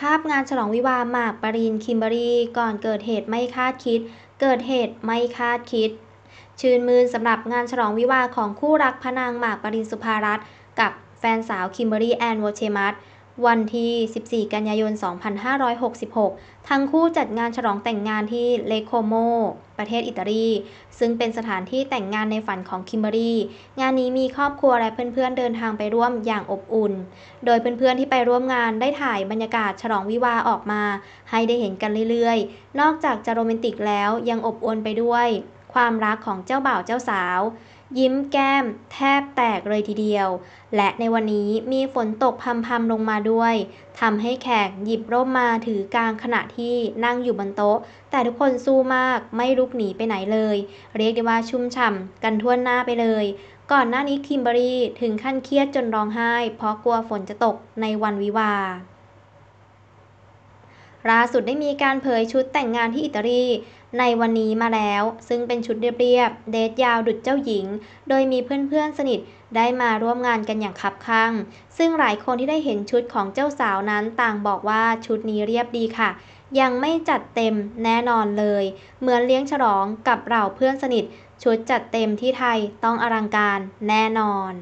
ภาพงานฉลองวิวาหมากปรินคิมเบอรี่ก่อนเกิดเหตุไม่คาดคิด เกิดเหตุไม่คาดคิด ชื่นมืนสำหรับงานฉลองวิวาของคู่รักพระนางหมากปรินสุภารัตน์กับแฟนสาวคิมเบอรี่แอนโวเชมัสวันที่ 14 กันยายน 2566 ทั้งคู่จัดงานฉลองแต่งงานที่เลโคโม ประเทศอิตาลี ซึ่งเป็นสถานที่แต่งงานในฝันของคิมเบอรี่ งานนี้มีครอบครัวและเพื่อนๆเดินทางไปร่วมอย่างอบอุ่น โดยเพื่อนๆที่ไปร่วมงานได้ถ่ายบรรยากาศฉลองวิวาออกมาให้ได้เห็นกันเรื่อยๆ นอกจากจะโรแมนติกแล้วยังอบอุ่นไปด้วยความรักของเจ้าบ่าวเจ้าสาว ยิ้มแก้มแทบแตกเลยทีเดียว และในวันนี้มีฝนตกพรำๆลงมาด้วยทำให้แขกหยิบร่มมาถือกลางขณะที่นั่งอยู่บนโต๊ะ แต่ทุกคนสู้มากไม่ลุกหนีไปไหนเลย เรียกได้ว่าชุ่มฉ่ำกันทั่วหน้าไปเลย ก่อนหน้านี้คิมเบอรี่ถึงขั้นเครียดจนร้องไห้ เพราะกลัวฝนจะตกในวันวิวาล่าสุดได้มีการเผยชุดแต่งงานที่อิตาลีในวันนี้มาแล้วซึ่งเป็นชุดเรียบๆเดทยาวดุจเจ้าหญิง โดยมีเพื่อนๆสนิทได้มาร่วมงานกันอย่างคับคั่งซึ่งหลายคนที่ได้เห็นชุดของเจ้าสาวนั้นต่างบอกว่าชุดนี้เรียบดีค่ะ ยังไม่จัดเต็มแน่นอนเลยเหมือนเลี้ยงฉลองกับเหล่าเพื่อนสนิท ชุดจัดเต็มที่ไทยต้องอลังการแน่นอน